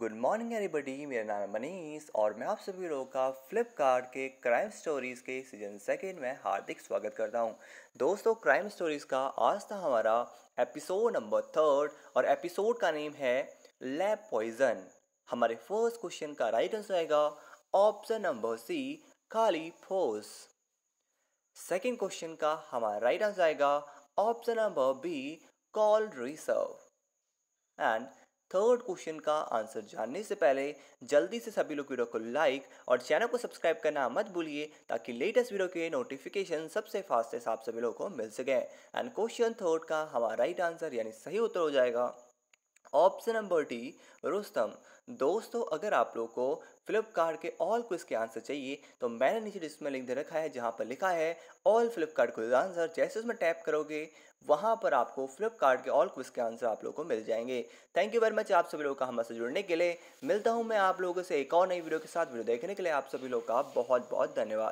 good morning everybody मेरा नाम है मनीष और मैं आप सभी लोगों का फ्लिपकार्ट के क्राइम स्टोरीज़ के सीजन सेकेंड में हार्दिक स्वागत करता हूँ दोस्तों क्राइम स्टोरीज़ का आज था हमारा एपिसोड नंबर थर्ड और एपिसोड का नेम है लैब पॉइजन हमारे फर्स्ट क्वेश्चन का राइट आंसर आएगा ऑप्शन नंबर सी खाली फोर्स सेकेंड क्वेश्चन का हमारा राइट आंसर आएगा option number B call reserve and third question का आंसर जानने से पहले जल्दी से सभी लोग वीडियो को लाइक और चैनल को सब्सक्राइब करना मत भूलिए ताकि लेटेस्ट वीडियो के नोटिफिकेशन सबसे फास्टेस्ट आप सभी लोगों को मिल सके एंड क्वेश्चन थर्ड का हमारा राइट आंसर यानी सही उत्तर हो जाएगा ऑप्शन नंबर डी रोस्तम दोस्तों अगर आप लोग को फ्लिपकार्ट के ऑल क्विज के आंसर चाहिए तो मैंने नीचे डिस्प्ले लिंक दे रखा है जहाँ पर लिखा है ऑल फ्लिपकार्ट क्विज आंसर जैसे उसमें टैप करोगे वहाँ पर आपको फ्लिपकार्ट के ऑल क्विज के आंसर आप लोग को मिल जाएंगे थैंक यू वेरी मच आप सभी लोग का हमारे जुड़ने के लिए मिलता हूँ मैं आप लोगों से एक और नई वीडियो के साथ वीडियो देखने के लिए आप सभी लोग का बहुत बहुत धन्यवाद